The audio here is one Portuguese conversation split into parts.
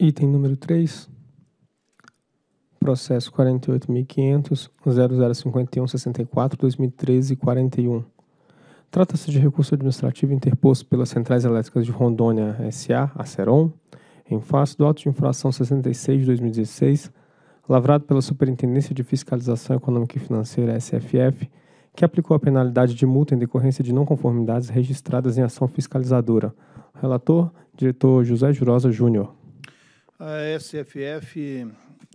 Item número 3. Processo 48.500.0051.64.2013.41. Trata-se de recurso administrativo interposto pelas Centrais Elétricas de Rondônia S.A., Aceron, em face do auto de infração 66 de 2016, lavrado pela Superintendência de Fiscalização Econômica e Financeira SFF, que aplicou a penalidade de multa em decorrência de não conformidades registradas em ação fiscalizadora. Relator, diretor José Jurosa Júnior. A SFF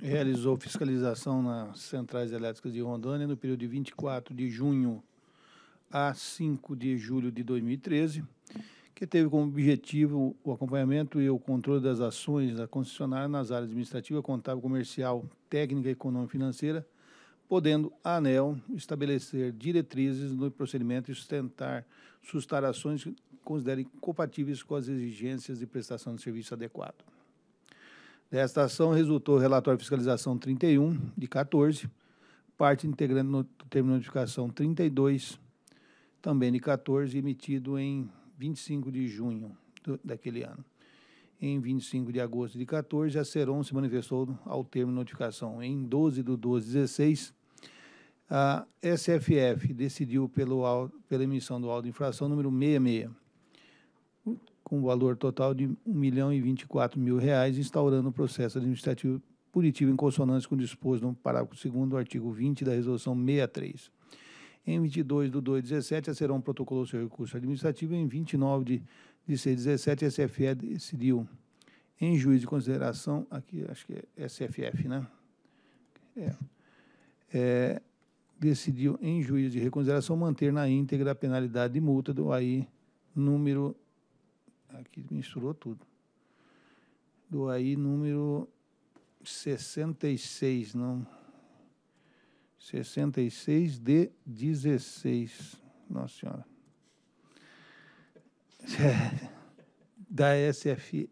realizou fiscalização nas centrais elétricas de Rondônia no período de 24 de junho a 5 de julho de 2013, que teve como objetivo o acompanhamento e o controle das ações da concessionária nas áreas administrativa, contábil, comercial, técnica, econômica e financeira, podendo a ANEL estabelecer diretrizes no procedimento e sustentar, sustar ações que considerem compatíveis com as exigências de prestação de serviço adequado. Desta ação resultou o relatório de fiscalização 31, de 14, parte integrante no termo de notificação 32, também de 14, emitido em 25 de junho do, daquele ano. Em 25 de agosto de 14, a Seron se manifestou ao termo de notificação. Em 12 de 12 de 16, a SFF decidiu pelo, pela emissão do auto de infração número 66, com valor total de R$ milhão e 24 mil reais, instaurando o processo administrativo punitivo em consonância com o disposto no parágrafo 2 do artigo 20 da Resolução 63. Em 22 de 2 de 17, a Serão protocolou seu recurso administrativo. Em 29 de, de 6 de 17, a SFE decidiu, em juízo de consideração, aqui acho que é SFF, né? É. é decidiu, em juízo de reconsideração, manter na íntegra a penalidade de multa do AI número Aqui misturou tudo. Do aí número 66, não. 66 de 16. Nossa Senhora. É, da SFF,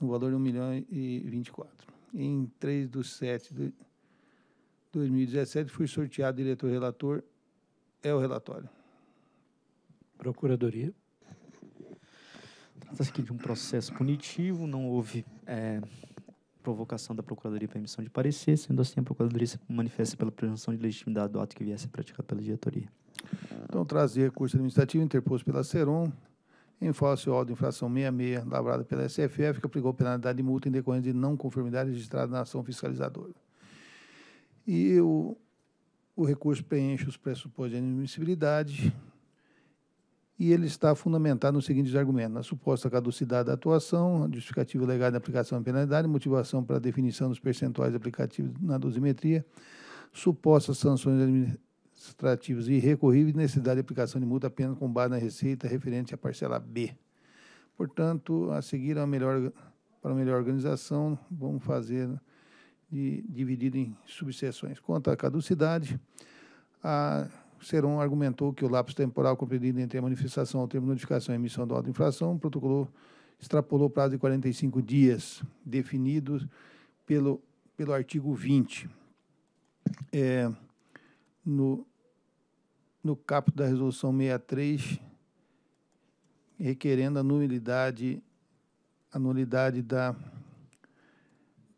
no valor de 1 milhão e 24. Em 3 de 7 de 2017, fui sorteado diretor-relator. É o relatório. Procuradoria. Trata-se aqui de um processo punitivo, não houve é, provocação da Procuradoria para emissão de parecer, sendo assim, a Procuradoria se manifesta pela presunção de legitimidade do ato que viesse a ser praticado pela diretoria. Então, trazer recurso administrativo interposto pela CEROM, em face ao de infração 66, lavrada pela SFF, que aplicou penalidade de multa em decorrência de não conformidade registrada na ação fiscalizadora. E o, o recurso preenche os pressupostos de admissibilidade, e ele está fundamentado nos seguintes argumentos: na suposta caducidade da atuação, justificativa legal da aplicação da penalidade, motivação para a definição dos percentuais aplicativos na dosimetria, supostas sanções administrativas irrecorríveis e necessidade de aplicação de multa apenas com base na receita referente à parcela B. Portanto, a seguir a melhor, para a melhor organização, vamos fazer de, dividido em subseções. Quanto à caducidade, a Seron argumentou que o lapso temporal compreendido entre a manifestação ao termo de notificação e emissão do auto-infração protocolou extrapolou o prazo de 45 dias definido pelo, pelo artigo 20. É, no, no caput da resolução 63, requerendo a nulidade, a nulidade da,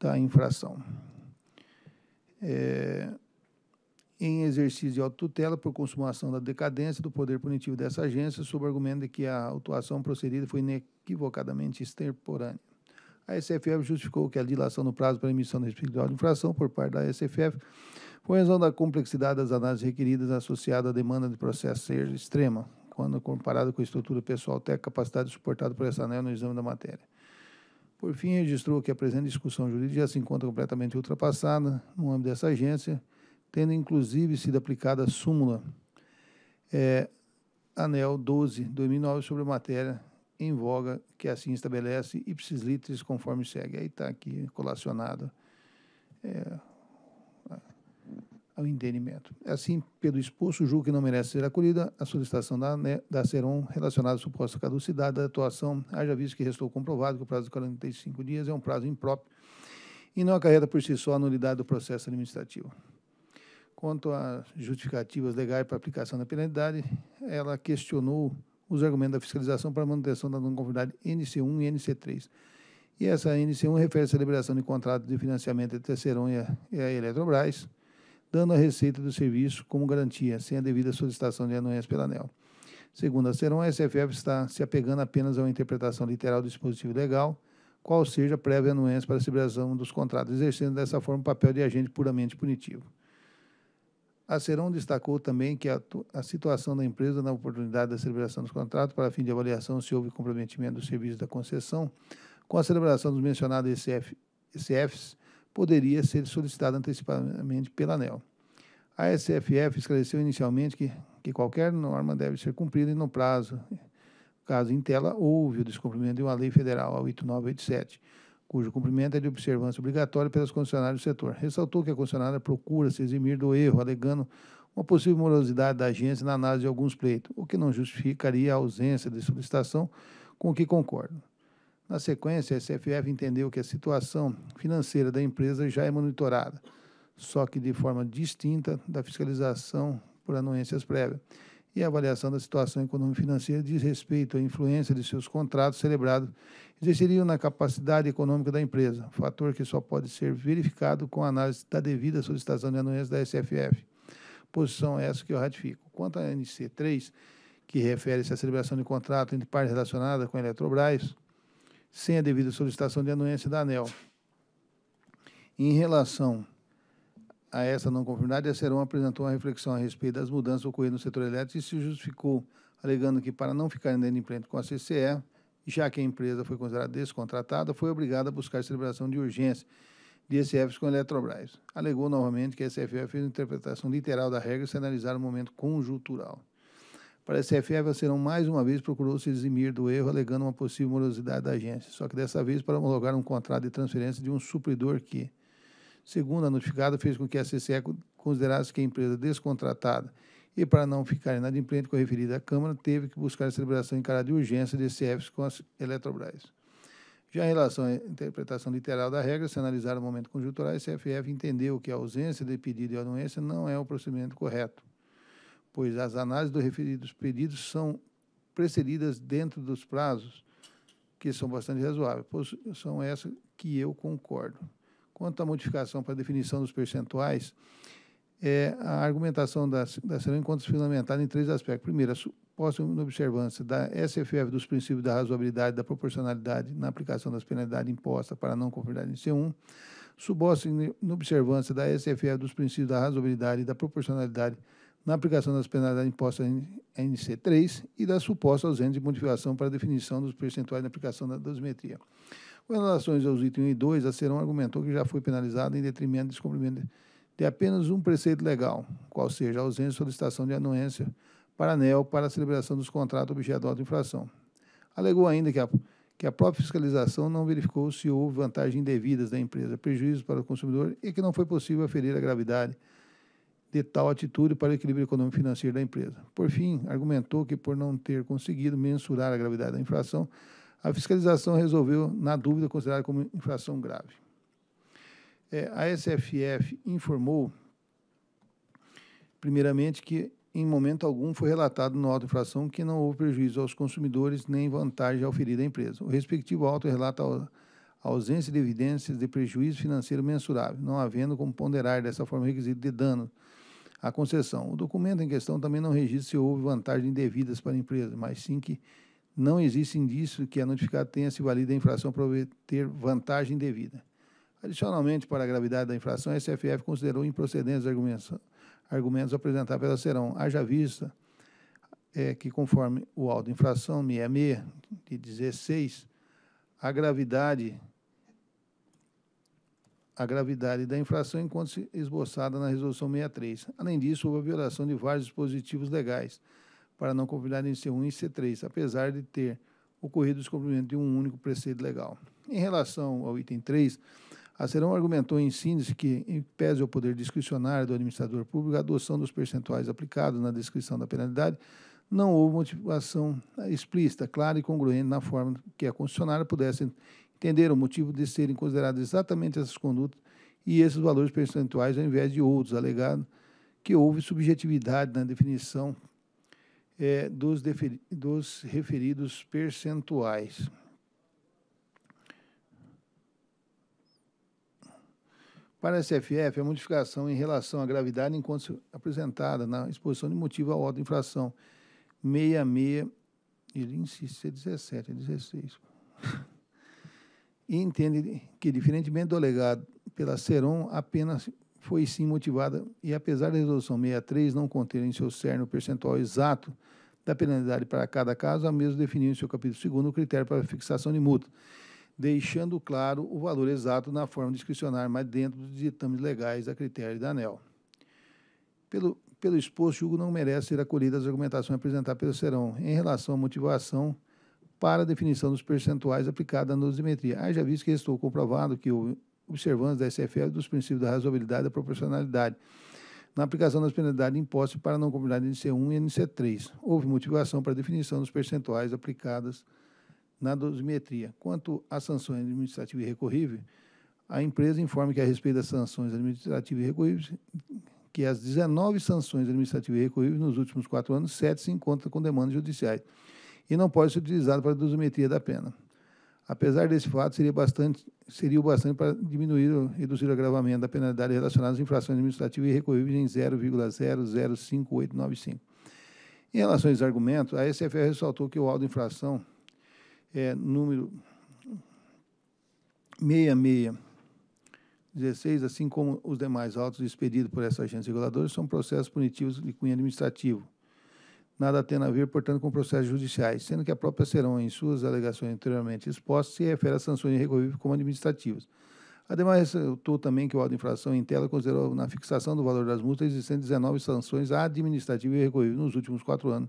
da infração. É, em exercício de autotutela por consumação da decadência do poder punitivo dessa agência, sob o argumento de que a autuação procedida foi inequivocadamente extemporânea. A SFF justificou que a dilação do prazo para emissão da respectival de infração por parte da SFF foi em razão da complexidade das análises requeridas associada à demanda de processo ser extrema, quando comparada com a estrutura pessoal até a capacidade suportada por essa ANEL no exame da matéria. Por fim, registrou que a presente discussão jurídica já se encontra completamente ultrapassada no âmbito dessa agência, tendo inclusive sido aplicada a súmula é, ANEL 12, 2009, sobre a matéria em voga, que assim estabelece ipsis litteris conforme segue. Aí está aqui colacionado é, ao entendimento. É assim, pelo exposto, julgo que não merece ser acolhida a solicitação da, né, da SEROM relacionada à suposta caducidade da atuação, haja visto que restou comprovado que o prazo de 45 dias é um prazo impróprio e não acarreta por si só a nulidade do processo administrativo. Quanto às justificativas legais para aplicação da penalidade, ela questionou os argumentos da fiscalização para a manutenção da não conformidade NC1 e NC3. E essa NC1 refere à celebração de contrato de financiamento entre a Terceirão e a, e a Eletrobras, dando a receita do serviço como garantia, sem a devida solicitação de anuência pela ANEL. Segundo a Seron, a SFF está se apegando apenas a uma interpretação literal do dispositivo legal, qual seja prévia anuência para a celebração dos contratos, exercendo dessa forma o papel de agente puramente punitivo. Aceron destacou também que a, a, situação da empresa na oportunidade da celebração dos contratos para fim de avaliação se houve comprometimento do serviço da concessão com a celebração dos mencionados ECF, ECFs poderia ser solicitada antecipadamente pela ANEL. A SFF esclareceu inicialmente que, que qualquer norma deve ser cumprida e no prazo, caso em tela houve o descumprimento de uma lei federal, a 8987, cujo cumprimento é de observância obrigatória pelas concessionárias do setor. Ressaltou que a concessionária procura se eximir do erro, alegando uma possível morosidade da agência na análise de alguns pleitos, o que não justificaria a ausência de solicitação, com o que concordo. Na sequência, a SFF entendeu que a situação financeira da empresa já é monitorada, só que de forma distinta da fiscalização por anuências prévias e a avaliação da situação econômica e financeira diz respeito à influência de seus contratos celebrados exerceriam na capacidade econômica da empresa, fator que só pode ser verificado com análise da devida solicitação de anuência da SFF. Posição essa que eu ratifico. Quanto à NC3, que refere-se à celebração de contrato entre partes relacionadas com a Eletrobras, sem a devida solicitação de anuência da ANEL. Em relação a essa não conformidade, a Serão apresentou uma reflexão a respeito das mudanças ocorridas no setor elétrico e se justificou, alegando que, para não ficar ainda em emprego com a CCE, já que a empresa foi considerada descontratada, foi obrigada a buscar celebração de urgência de ECFs com a Eletrobras. Alegou novamente que a SFF fez uma interpretação literal da regra sem analisar o momento conjuntural. Para a SFF, a Serão mais uma vez procurou se eximir do erro, alegando uma possível morosidade da agência, só que dessa vez para homologar um contrato de transferência de um supridor que, Segundo a notificada, fez com que a CCE considerasse que a empresa descontratada e, para não ficar inadimplente com a referida à Câmara, teve que buscar a celebração em caráter de urgência de CFs com a Eletrobras. Já em relação à interpretação literal da regra, se analisar o momento conjuntural, a CFF entendeu que a ausência de pedido e anuência não é o procedimento correto, pois as análises dos referidos pedidos são precedidas dentro dos prazos, que são bastante razoáveis, pois são essas que eu concordo. Quanto à modificação para definição dos percentuais, é, a argumentação da, da encontra-se fundamentada em três aspectos. Primeiro, a suposta inobservância da SFF dos princípios da razoabilidade e da proporcionalidade na aplicação das penalidades impostas para não conformidade em C1. Suposta inobservância da SFF dos princípios da razoabilidade e da proporcionalidade na aplicação das penalidades impostas em NC3 e da suposta ausência de modificação para definição dos percentuais na aplicação da dosimetria. Com relações aos itens 1 e 2, a Serão argumentou que já foi penalizada em detrimento do descumprimento de apenas um preceito legal, qual seja a ausência de solicitação de anuência para ANEL para a celebração dos contratos objeto de infração. Alegou ainda que a, que a própria fiscalização não verificou se houve vantagens indevidas da empresa, prejuízos para o consumidor e que não foi possível aferir a gravidade de tal atitude para o equilíbrio econômico financeiro da empresa. Por fim, argumentou que, por não ter conseguido mensurar a gravidade da infração, a fiscalização resolveu, na dúvida, considerada como infração grave. É, a SFF informou, primeiramente, que em momento algum foi relatado no auto infração que não houve prejuízo aos consumidores nem vantagem oferida à empresa. O respectivo auto relata a ausência de evidências de prejuízo financeiro mensurável, não havendo como ponderar dessa forma o requisito de dano à concessão. O documento em questão também não registra se houve vantagens indevidas para a empresa, mas sim que não existe indício que a notificada tenha se valido a infração para obter vantagem devida. Adicionalmente, para a gravidade da infração, a SFF considerou improcedentes argumentos, argumentos apresentados pela Serão, haja vista é, que, conforme o auto infração 66 de 16, a gravidade a gravidade da infração encontra-se esboçada na Resolução 63. Além disso, houve a violação de vários dispositivos legais, para não convidar em C1 e C3, apesar de ter ocorrido o descobrimento de um único preceito legal. Em relação ao item 3, a Serão argumentou em síntese que, em pese ao poder discricionário do administrador público, a adoção dos percentuais aplicados na descrição da penalidade não houve motivação explícita, clara e congruente na forma que a concessionária pudesse entender o motivo de serem consideradas exatamente essas condutas e esses valores percentuais ao invés de outros, alegando que houve subjetividade na definição é, dos, dos referidos percentuais. Para a SFF, a modificação em relação à gravidade enquanto apresentada na exposição de motivo à auto de infração 66, ele insiste, é 17, é 16. e entende que, diferentemente do alegado pela a apenas foi sim motivada e, apesar da resolução 63 não conter em seu cerne o percentual exato da penalidade para cada caso, a mesma definiu em seu capítulo 2 o critério para fixação de multa, deixando claro o valor exato na forma discricionária, mas dentro dos ditames legais a critério da ANEL. Pelo, pelo exposto, julgo não merece ser acolhida as argumentações apresentadas pelo Serão em relação à motivação para a definição dos percentuais aplicada à dosimetria. Haja visto que estou comprovado que o observando da SFL dos princípios da razoabilidade e da proporcionalidade na aplicação das penalidades impostas para não combinar NC1 e NC3. Houve motivação para a definição dos percentuais aplicadas na dosimetria. Quanto às sanções administrativas recorríveis, a empresa informa que, a respeito das sanções administrativas recorríveis, que as 19 sanções administrativas recorríveis nos últimos quatro anos, sete se encontram com demandas judiciais e não pode ser utilizado para a dosimetria da pena. Apesar desse fato, seria bastante, seria o bastante para diminuir ou reduzir o agravamento da penalidade relacionada às infrações administrativas e irrecorríveis em 0,005895. Em relação a esse argumento, a SFR ressaltou que o auto de infração é número 6616, assim como os demais autos expedidos por essa agência reguladora, são processos punitivos de cunho administrativo, nada tendo a ver, portanto, com processos judiciais, sendo que a própria Serão, em suas alegações anteriormente expostas, se refere a sanções recorríveis como administrativas. Ademais, ressaltou também que o auto de infração em tela considerou na fixação do valor das multas existentes 19 sanções administrativas recorríveis nos últimos quatro anos,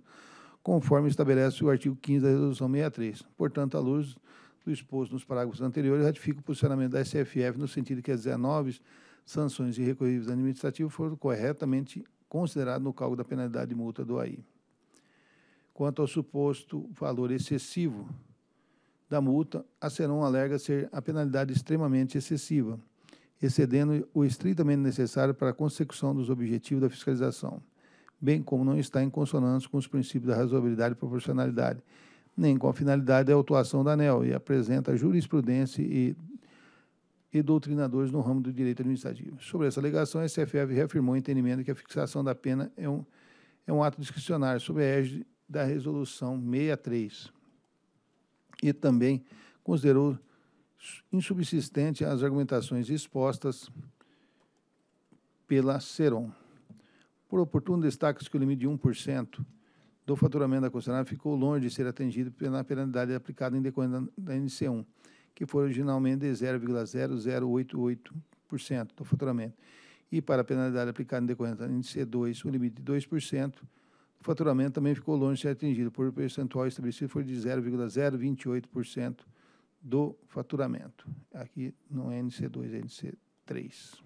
conforme estabelece o artigo 15 da Resolução 63. Portanto, à luz do exposto nos parágrafos anteriores, ratifica o posicionamento da SFF no sentido que as 19 sanções recorríveis administrativas foram corretamente consideradas no cálculo da penalidade de multa do AI quanto ao suposto valor excessivo da multa, a serão alega ser a penalidade extremamente excessiva, excedendo o estritamente necessário para a consecução dos objetivos da fiscalização, bem como não está em consonância com os princípios da razoabilidade e proporcionalidade, nem com a finalidade da autuação da ANEL, e apresenta jurisprudência e, e doutrinadores no ramo do direito administrativo. Sobre essa alegação, a SFF reafirmou o entendimento que a fixação da pena é um, é um ato discricionário sob a égide da Resolução 63 e também considerou insubsistente as argumentações expostas pela Seron. Por oportuno, destaca-se que o limite de 1% do faturamento da concessionária ficou longe de ser atingido pela penalidade aplicada em decorrência da NC1, que foi originalmente de 0,0088% do faturamento, e para a penalidade aplicada em decorrência da NC2, o limite de 2% o faturamento também ficou longe de ser atingido, por percentual estabelecido foi de 0,028% do faturamento. Aqui não é NC2, é NC3.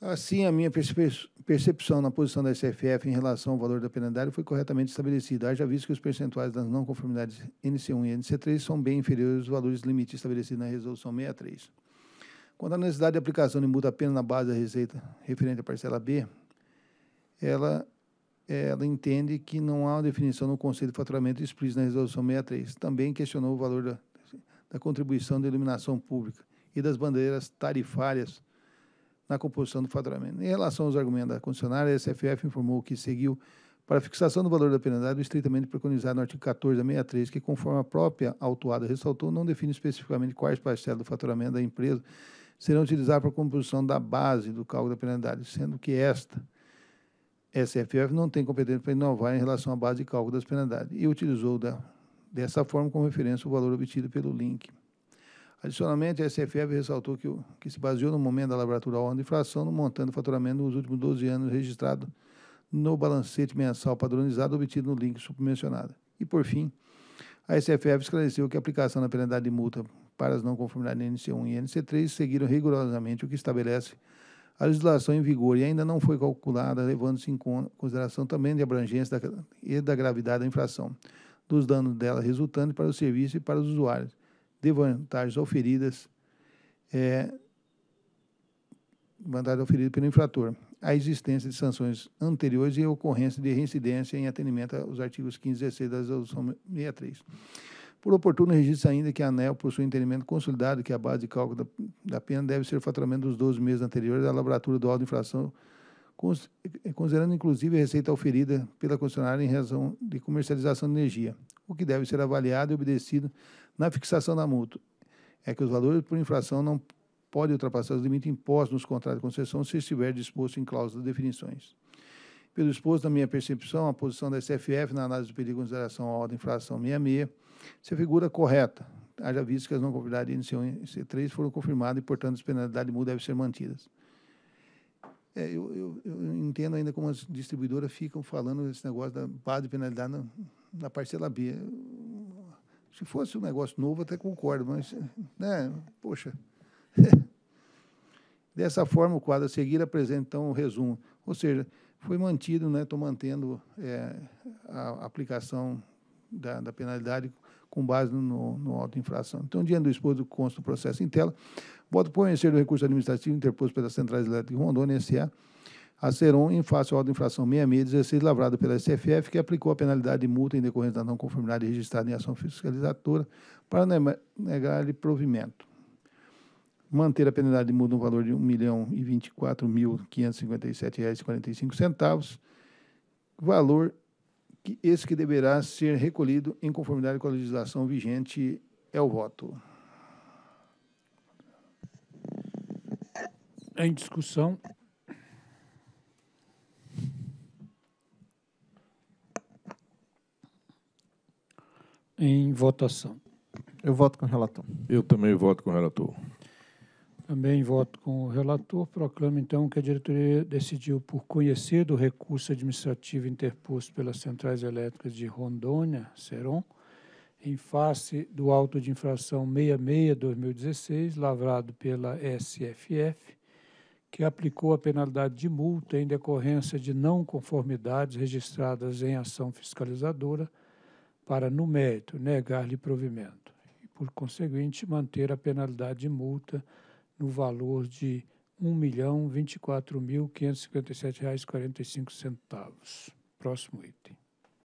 Assim, a minha percepção na posição da SFF em relação ao valor da penalidade foi corretamente estabelecida, haja visto que os percentuais das não conformidades NC1 e NC3 são bem inferiores aos valores limite estabelecidos na Resolução 63. Quanto à necessidade de aplicação de multa apenas na base da receita referente à parcela B, ela, ela entende que não há uma definição no conceito de faturamento explícito na Resolução 63. Também questionou o valor da, da contribuição de iluminação pública e das bandeiras tarifárias na composição do faturamento. Em relação aos argumentos da concessionária, a SFF informou que seguiu para a fixação do valor da penalidade o estritamente preconizado no artigo 14 da 63, que, conforme a própria autuada ressaltou, não define especificamente quais parcelas do faturamento da empresa serão utilizadas para a composição da base do cálculo da penalidade, sendo que esta SFF não tem competência para inovar em relação à base de cálculo das penalidades e utilizou da, dessa forma como referência o valor obtido pelo link. Adicionalmente, a SFF ressaltou que, que se baseou no momento da ao ano de inflação no montante do faturamento nos últimos 12 anos registrado no balancete mensal padronizado obtido no link submencionado. E, por fim, a SFF esclareceu que a aplicação da penalidade de multa para as não conformidades NC1 e NC3 seguiram rigorosamente o que estabelece a legislação em vigor e ainda não foi calculada, levando-se em consideração também de abrangência da, e da gravidade da infração, dos danos dela resultantes para o serviço e para os usuários, de vantagens oferidas, é, vantagens oferidas pelo infrator, a existência de sanções anteriores e a ocorrência de reincidência em atendimento aos artigos 15 e 16 da Resolução 63. Por oportuno, registro ainda que a ANEL possui entendimento consolidado que é a base de cálculo da, da pena deve ser o faturamento dos 12 meses anteriores à lavratura do auto de infração, eh, considerando inclusive a receita oferida pela concessionária em razão de comercialização de energia, o que deve ser avaliado e obedecido na fixação da multa. É que os valores por infração não podem ultrapassar os limites impostos nos contratos de concessão se estiver disposto em cláusulas de definições. Pelo exposto, na minha percepção, a posição da SFF na análise do pedido de consideração à de infração 66 se a figura correta, haja visto que as não conformidades INC1 e INC3 foram confirmadas e, portanto, as penalidades multa devem ser mantidas. É, eu, eu, eu, entendo ainda como as distribuidoras ficam falando esse negócio da base de penalidade na, na parcela B. Se fosse um negócio novo, até concordo, mas, né, poxa. Dessa forma, o quadro a seguir apresenta, então, o um resumo. Ou seja, foi mantido, estou né, mantendo é, a aplicação da, da penalidade com base no, no auto infração. Então, diante do exposto consta o processo em tela, voto por conhecer do recurso administrativo interposto pelas Centrais Elétricas de Rondônia S.A., a Seron, em face ao auto infração 6616, lavrado pela SFF, que aplicou a penalidade de multa em decorrência da não conformidade registrada em ação fiscalizadora para negar-lhe provimento manter a penalidade de multa no valor de R$ 1.024.557,45, valor que esse que deverá ser recolhido em conformidade com a legislação vigente é o voto. Em discussão. Em votação. Eu voto com o relator. Eu também voto com o relator. Também voto com o relator. Proclamo, então, que a diretoria decidiu, por conhecer do recurso administrativo interposto pelas centrais elétricas de Rondônia, Seron, em face do auto de infração 66-2016, lavrado pela SFF, que aplicou a penalidade de multa em decorrência de não conformidades registradas em ação fiscalizadora para, no mérito, negar-lhe provimento e, por conseguinte, manter a penalidade de multa no valor de R$ 1.024.557,45. Próximo item.